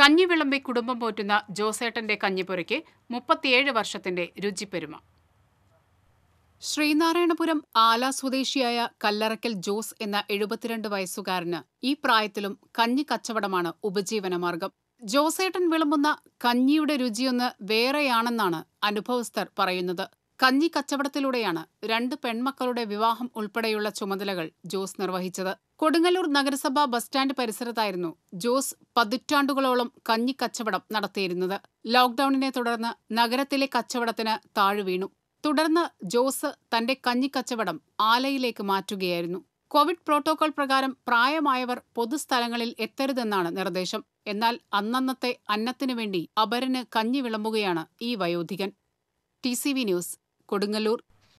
കഞ്ഞിവിളമ്പി വിളമ്പി കുടുംബം പോറ്റുന്ന ജോസേട്ടന്റെ കഞ്ഞിപ്പുരയ്ക്ക് മുപ്പത്തിയേഴ് വർഷത്തിന്റെ രുചിപ്പെരുമ ശ്രീനാരായണപുരം ആല സ്വദേശിയായ കല്ലറക്കൽ ജോസ് എന്ന എഴുപത്തിരണ്ട് വയസ്സുകാരന് ഈ പ്രായത്തിലും കഞ്ഞി കച്ചവടമാണ് ഉപജീവനമാർഗം ജോസേട്ടൻ വിളമ്പുന്ന കഞ്ഞിയുടെ രുചിയൊന്ന് വേറെയാണെന്നാണ് അനുഭവസ്ഥർ പറയുന്നത് കഞ്ഞി കച്ചവടത്തിലൂടെയാണ് രണ്ട് പെൺമക്കളുടെ വിവാഹം ഉൾപ്പെടെയുള്ള ചുമതലകൾ ജോസ് നിർവഹിച്ചത് കൊടുങ്ങല്ലൂർ നഗരസഭാ ബസ് സ്റ്റാൻഡ് പരിസരത്തായിരുന്നു ജോസ് പതിറ്റാണ്ടുകളോളം കഞ്ഞി കച്ചവടം നടത്തിയിരുന്നത് ലോക്ക്ഡൌണിനെ തുടർന്ന് നഗരത്തിലെ കച്ചവടത്തിന് താഴ്വീണു തുടർന്ന് ജോസ് തന്റെ കഞ്ഞി കച്ചവടം ആലയിലേക്ക് മാറ്റുകയായിരുന്നു കോവിഡ് പ്രോട്ടോകോൾ പ്രകാരം പ്രായമായവർ പൊതുസ്ഥലങ്ങളിൽ എത്തരുതെന്നാണ് നിർദ്ദേശം എന്നാൽ അന്നന്നത്തെ അന്നത്തിനു വേണ്ടി അപരന് കഞ്ഞി വിളമ്പുകയാണ് ഈ വയോധികൻ ടി ന്യൂസ് കൊടുങ്ങല്ലൂർ